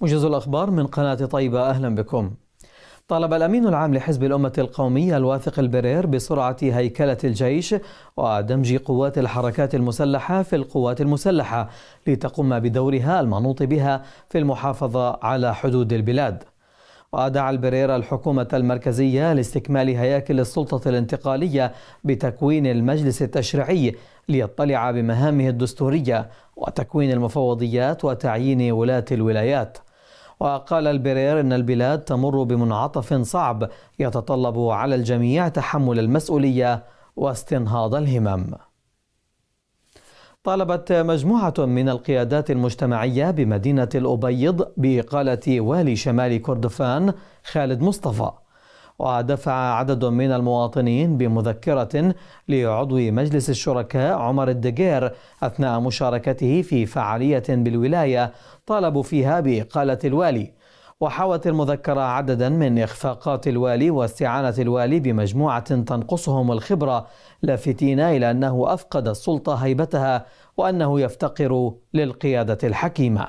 موجز الأخبار من قناة طيبة أهلا بكم طالب الأمين العام لحزب الأمة القومية الواثق البرير بسرعة هيكلة الجيش ودمج قوات الحركات المسلحة في القوات المسلحة لتقوم بدورها المنوط بها في المحافظة على حدود البلاد ودعا البرير الحكومة المركزية لاستكمال هياكل السلطة الانتقالية بتكوين المجلس التشريعي ليطلع بمهامه الدستورية وتكوين المفوضيات وتعيين ولاة الولايات وقال البرير إن البلاد تمر بمنعطف صعب يتطلب على الجميع تحمل المسؤولية واستنهاض الهمم طالبت مجموعة من القيادات المجتمعية بمدينة الأبيض بإقالة والي شمال كردفان خالد مصطفى ودفع عدد من المواطنين بمذكرة لعضو مجلس الشركاء عمر الدجير أثناء مشاركته في فعالية بالولاية طالبوا فيها بإقالة الوالي وحوت المذكرة عددا من إخفاقات الوالي واستعانة الوالي بمجموعة تنقصهم الخبرة لافتين إلى أنه أفقد السلطة هيبتها وأنه يفتقر للقيادة الحكيمة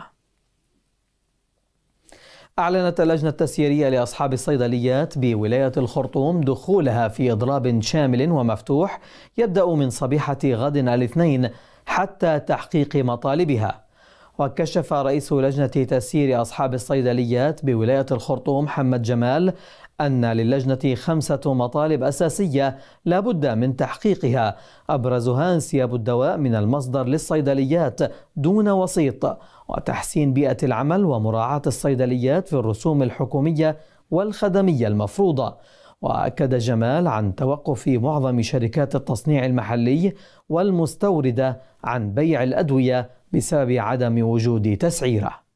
أعلنت اللجنة التسييرية لأصحاب الصيدليات بولاية الخرطوم دخولها في إضراب شامل ومفتوح يبدأ من صبيحة غد الاثنين حتى تحقيق مطالبها وكشف رئيس لجنة تسيير أصحاب الصيدليات بولاية الخرطوم محمد جمال أن للجنة خمسة مطالب أساسية لا بد من تحقيقها أبرزها انسياب الدواء من المصدر للصيدليات دون وسيط وتحسين بيئة العمل ومراعاة الصيدليات في الرسوم الحكومية والخدمية المفروضة واكد جمال عن توقف معظم شركات التصنيع المحلي والمستورده عن بيع الادويه بسبب عدم وجود تسعيره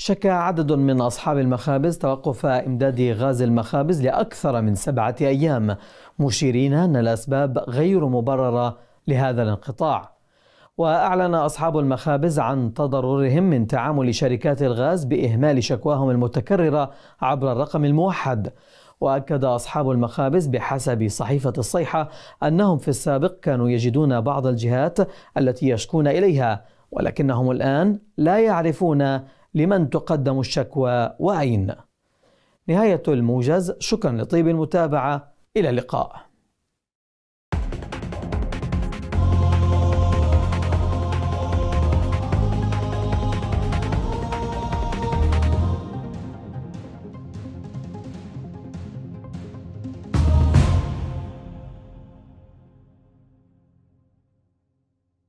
شكى عدد من أصحاب المخابز توقف إمداد غاز المخابز لأكثر من سبعة أيام مشيرين أن الأسباب غير مبررة لهذا الانقطاع وأعلن أصحاب المخابز عن تضررهم من تعامل شركات الغاز بإهمال شكواهم المتكررة عبر الرقم الموحد وأكد أصحاب المخابز بحسب صحيفة الصيحة أنهم في السابق كانوا يجدون بعض الجهات التي يشكون إليها ولكنهم الآن لا يعرفون لمن تقدم الشكوى وأين نهاية الموجز شكرا لطيب المتابعة إلى اللقاء